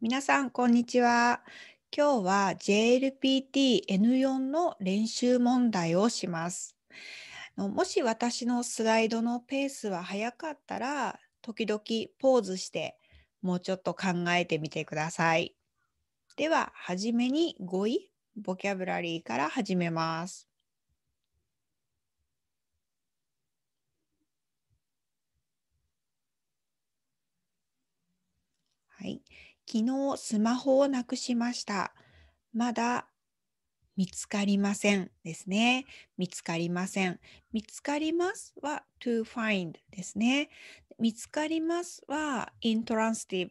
皆さん、こんにちは。今日は JLPT-N4 の練習問題をします。もし私のスライドのペースは早かったら、時々ポーズして、もうちょっと考えてみてください。では、初めに語彙、ボキャブラリーから始めます。昨日スマホをなくしました。まだ見つかりませんですね。見つかりません。見つかりますは to find ですね。見つかりますは intransitive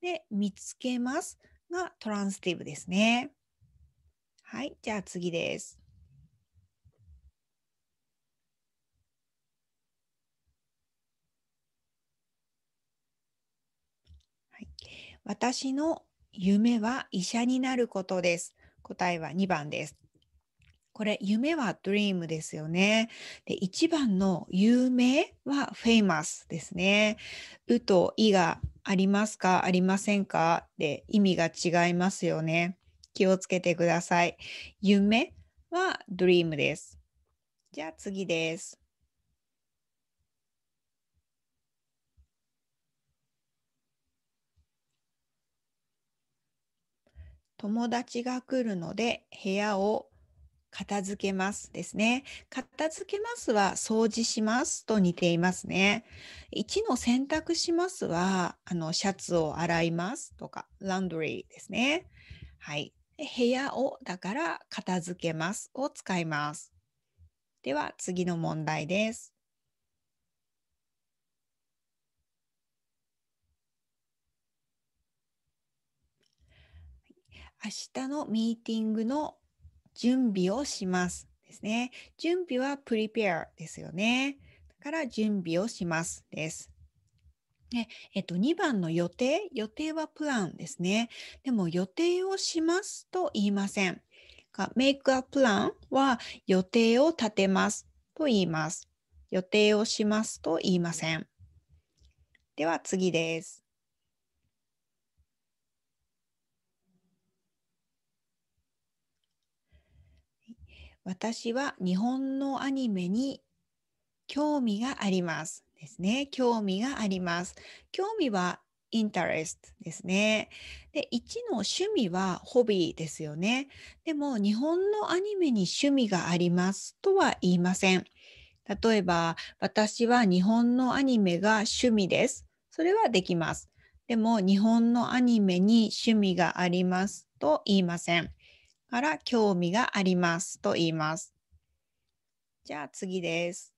で、見つけますがトランスティブですね。はい、じゃあ次です。私の夢は医者になることです。答えは2番です。これ、夢は dream ですよね。で、1番の有名は famous ですね。うといがありますかありませんかで意味が違いますよね。気をつけてください。夢は dream です。じゃあ次です。友達が来るので部屋を片付けますですね。片付けますは掃除しますと似ていますね。1の洗濯しますはあのシャツを洗いますとかランドリーですね。はい。部屋をだから片付けますを使います。では次の問題です。明日のミーティングの準備をしますですね。準備は prepare ですよね。だから準備をしますです。ねえっと、2番の予定。予定はプランですね。でも予定をしますと言いません。make a plan は予定を立てますと言います。予定をしますと言いません。では次です。私は日本のアニメに興味があります。ですね。興味があります。興味は interest ですね。で、1の趣味はホビーですよね。でも、日本のアニメに趣味がありますとは言いません。例えば、私は日本のアニメが趣味です。それはできます。でも、日本のアニメに趣味がありますと言いません。から興味がありますと言います。じゃあ次です。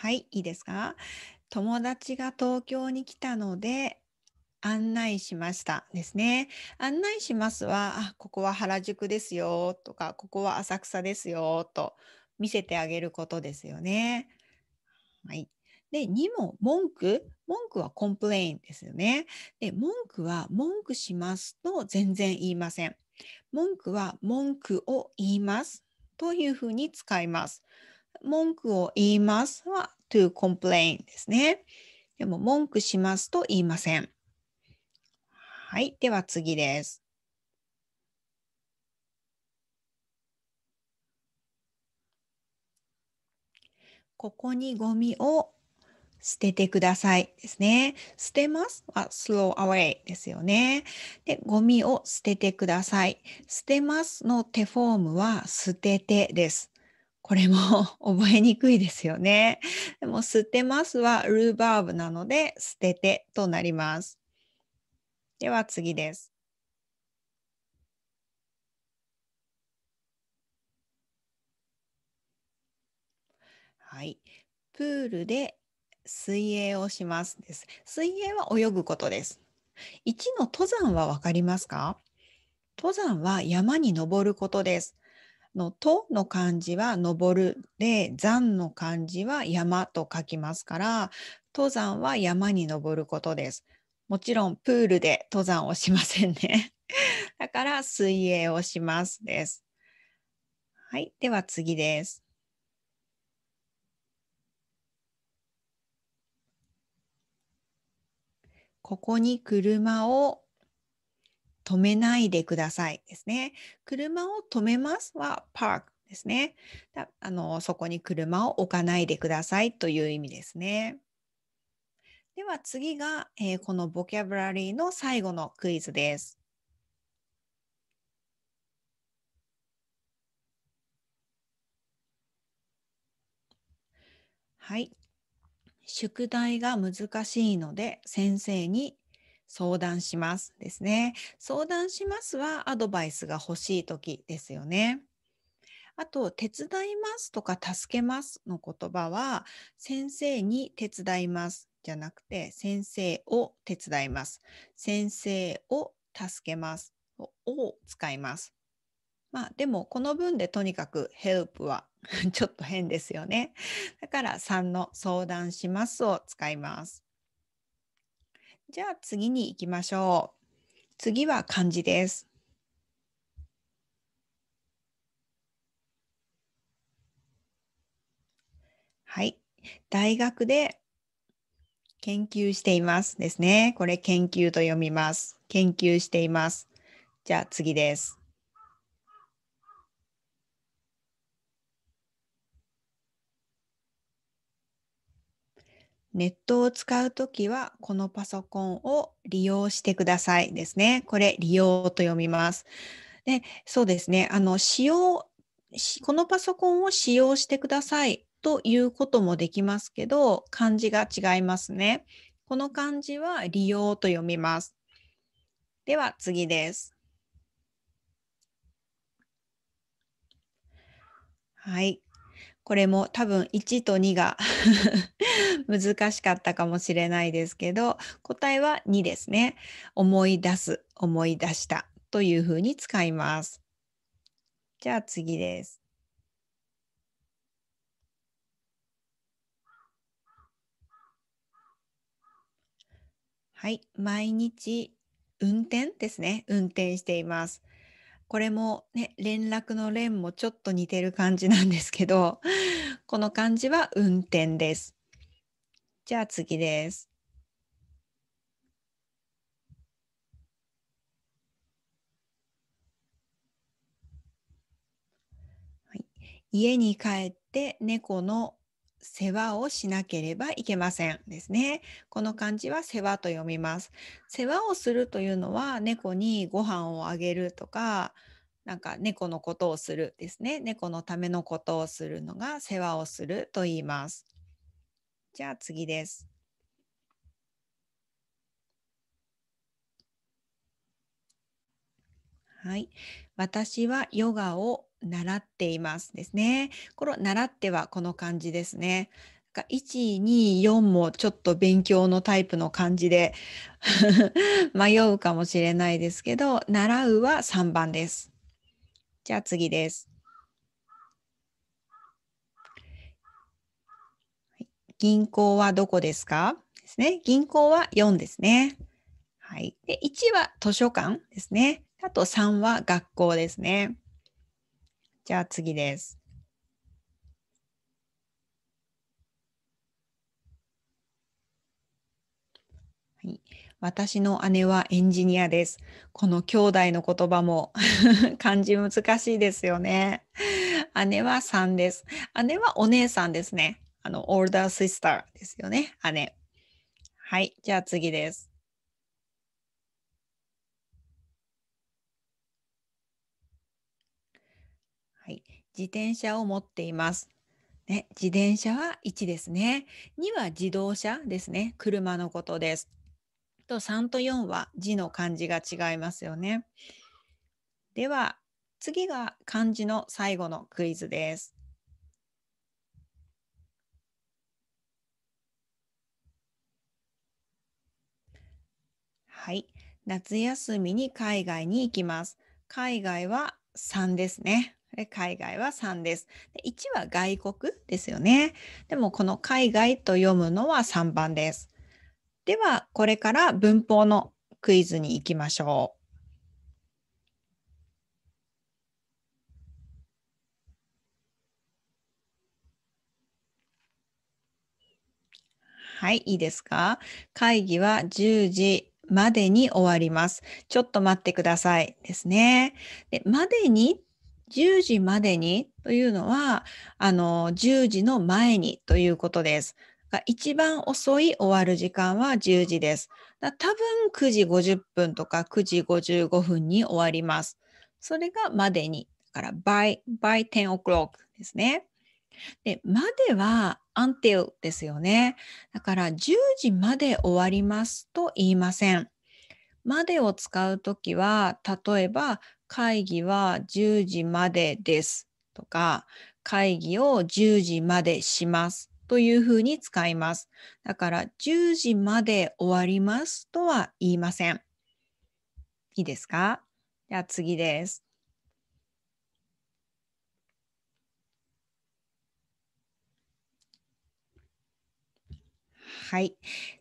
はい、いいですか友達が東京に来たので案内しましたですね。案内しますは、あ、ここは原宿ですよとか、ここは浅草ですよと見せてあげることですよね。はい。で、2も文句。文句はコンプレインですよね。で、文句は文句しますと全然言いません。文句は文句を言いますというふうに使います。文句を言いますは to complain ですね。でも文句しますと言いません。はい、では次です。ここにゴミを捨ててくださいですね。捨てますは s l o w away ですよね。で、ゴミを捨ててください。捨てますの手フォームは捨ててです。これも 覚えにくいですよね。でも捨てますはルーバーブなので捨ててとなります。では次です。はい。プールで水泳をしますです。水泳は泳ぐことです。1の登山は分かりますか登山は山に登ることです。のとの漢字は登るで山の漢字は山と書きますから登山は山に登ることです。もちろんプールで登山をしませんね。だから水泳をしますです。はい、では次です。ここに車を止めないでくださいですね。車を止めますは park ですね。あのそこに車を置かないでくださいという意味ですね。では次が、えー、このボキャブラリーの最後のクイズです。はい、宿題が難しいので先生に相談しますですね。相談しますはアドバイスが欲しい時ですよね。あと、手伝いますとか助けますの言葉は、先生に手伝いますじゃなくて、先生を手伝います。先生を助けますを使います。まあでもこの文でとにかくヘルプは ちょっと変ですよね。だから3の相談しますを使います。じゃあ次に行きましょう。次は漢字です。はい。大学で研究していますですね。これ研究と読みます。研究しています。じゃあ次です。ネットを使うときは、このパソコンを利用してくださいですね。これ、利用と読みます。で、そうですね。あの、使用、このパソコンを使用してくださいということもできますけど、漢字が違いますね。この漢字は利用と読みます。では次です。はい。これも多分1と2が 難しかったかもしれないですけど答えは2ですね。思い出す思い出したというふうに使います。じゃあ次です。はい、毎日運転ですね。運転しています。これもね連絡の連もちょっと似てる感じなんですけど この漢字は運転です。じゃあ次です。はい、家に帰って猫の世話をしなければいけませんですね。この漢字は世話と読みます。世話をするというのは猫にご飯をあげるとか、なんか猫のことをするですね。猫のためのことをするのが世話をすると言います。じゃあ次です。はい。私はヨガを習っていますですね。この習ってはこの漢字ですね。124もちょっと勉強のタイプの感じで 迷うかもしれないですけど習うは3番です。じゃあ次です。銀行はどこですかですね。銀行は4ですね。はい。で、1は図書館ですね。あと3は学校ですね。じゃあ次です。はい、私の姉はエンジニアです。この兄弟の言葉も 漢字難しいですよね。姉は3です。姉はお姉さんですね。あの、オールダーシスターですよね。姉。はい、じゃあ次です。自転車を持っています。ね、自転車は1ですね。2は自動車ですね。車のことです。と3と4は字の漢字が違いますよね。では次が漢字の最後のクイズです。はい。夏休みに海外に行きます。海外は3ですね。海外は3です。1は外国ですよね。でもこの海外と読むのは3番です。ではこれから文法のクイズに行きましょう。はい、いいですか会議は10時までに終わります。ちょっと待ってくださいですね。でまでに10時までにというのは、あの、10時の前にということです。一番遅い終わる時間は10時です。多分9時50分とか9時55分に終わります。それがまでに。だから by, by 10 o'clock ですね。で、までは until ですよね。だから10時まで終わりますと言いません。までを使うときは、例えば会議は10時までですとか、会議を10時までしますというふうに使います。だから10時まで終わりますとは言いません。いいですかじゃあ次です。はい。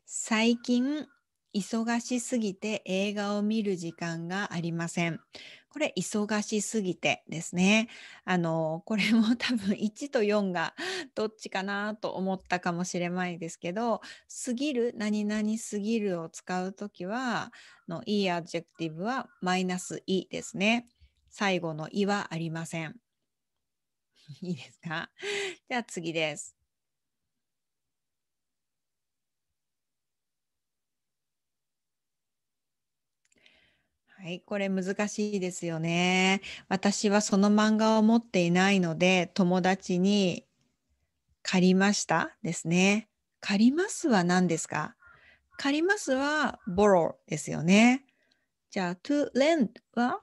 最近忙しすぎて映画を見る時間がありません。これ忙しすぎてですね。あのこれも 多分1と4がどっちかなと思ったかもしれないですけど「過ぎる」「何々すぎる」を使う時はのいいアジェクティブはマイナス「い」ですね。最後の「い」はありません。いいですか じゃあ次です。はい、これ難しいですよね。私はその漫画を持っていないので、友達に借りましたですね。借りますは何ですか借りますは borrow ですよね。じゃあ to lend は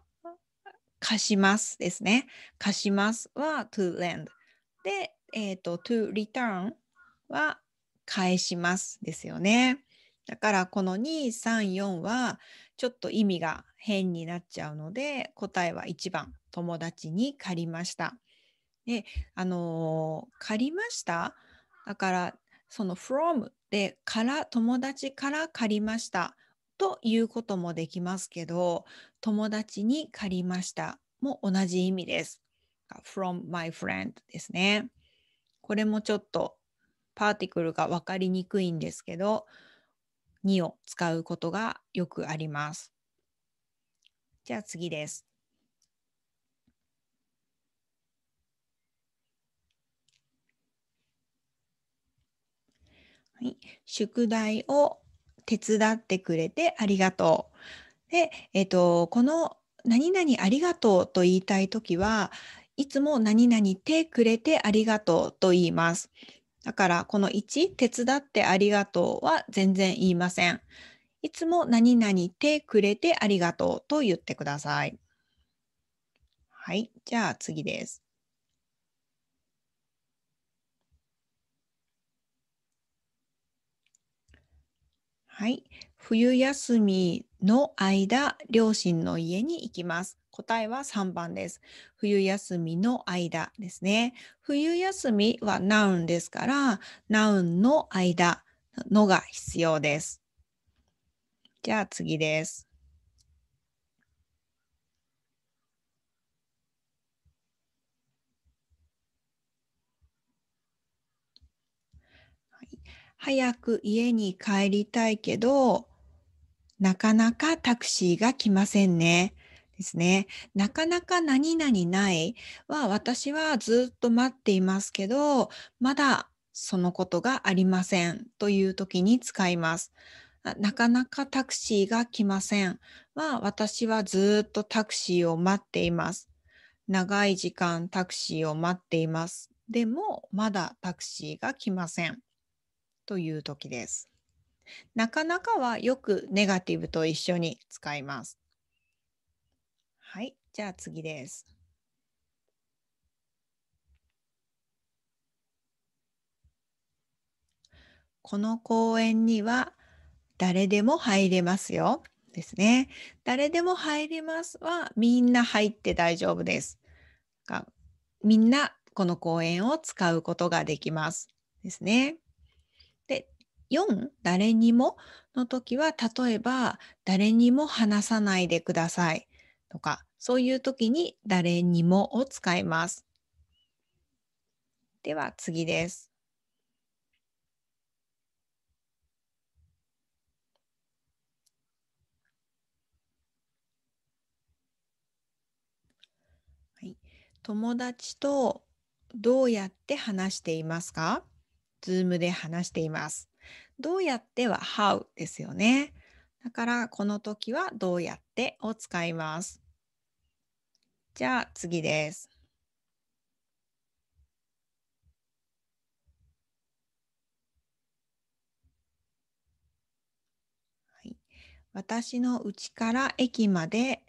貸しますですね。貸しますは to lend。で、えっ、ー、と to return は返しますですよね。だからこの2、3、4はちょっと意味が変になっちゃうので答えは1番友達に借りました。であのー、借りましただからその from でから友達から借りましたということもできますけど友達に借りましたも同じ意味です。from my friend ですね。これもちょっとパーティクルが分かりにくいんですけどにを使うことがよくあります。じゃあ次です。はい、宿題を手伝ってくれてありがとう。で、えっ、と、この何々ありがとうと言いたいときは、いつも何々てくれてありがとうと言います。だからこの1、手伝ってありがとうは全然言いません。いつも何々てくれてありがとうと言ってください。はい、じゃあ次です。はい、冬休みの間、両親の家に行きます。答えは3番です。冬休みの間ですね。冬休みはナウンですから、ナウンの間のが必要です。じゃあ次です。早く家に帰りたいけど、なかなかタクシーが来ませんね。ですね。なかなか何々ないは私はずっと待っていますけど、まだそのことがありませんという時に使います。なかなかタクシーが来ませんは私はずっとタクシーを待っています。長い時間タクシーを待っています。でもまだタクシーが来ませんという時です。なかなかはよくネガティブと一緒に使います。はい、じゃあ次です。この公園には誰でも入れますよ。ですね。誰でも入れますはみんな入って大丈夫です。みんなこの公園を使うことができます。ですね。で、4、誰にもの時は例えば誰にも話さないでください。とか、そういう時に誰にもを使います。では次です。友達とどうやって話していますか ?Zoom で話しています。どうやっては How ですよね。だからこの時はどうやってを使います。じゃあ次です。はい、私の家から駅まで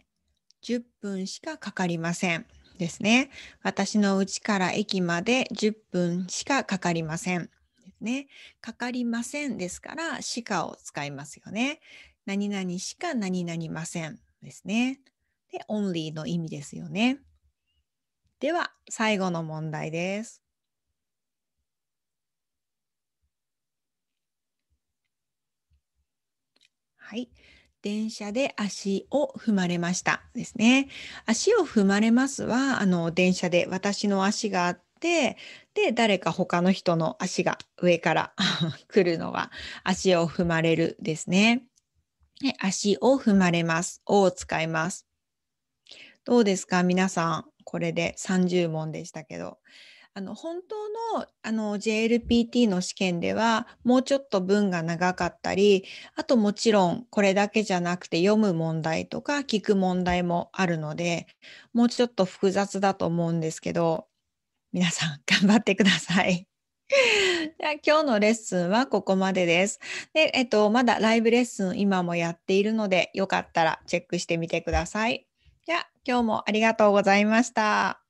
10分しかかかりません。ですね。私の家から駅まで10分しかかかりません。ですね。かかりませんですから、しかを使いますよね。何々しか何々ませんですね。で、only の意味ですよね。では、最後の問題です。はい。電車で足を踏まれましたですね。足を踏まれますは、あの、電車で私の足があって、で、誰か他の人の足が上から 来るのは足を踏まれるですね。足を踏まれます。を使います。どうですか皆さんこれで30問でしたけどあの本当のあの JLPT の試験ではもうちょっと文が長かったりあともちろんこれだけじゃなくて読む問題とか聞く問題もあるのでもうちょっと複雑だと思うんですけど皆さん 頑張ってください。では今日のレッスンはここまでです。で、えっと、まだライブレッスン今もやっているので、よかったらチェックしてみてください。今日もありがとうございました。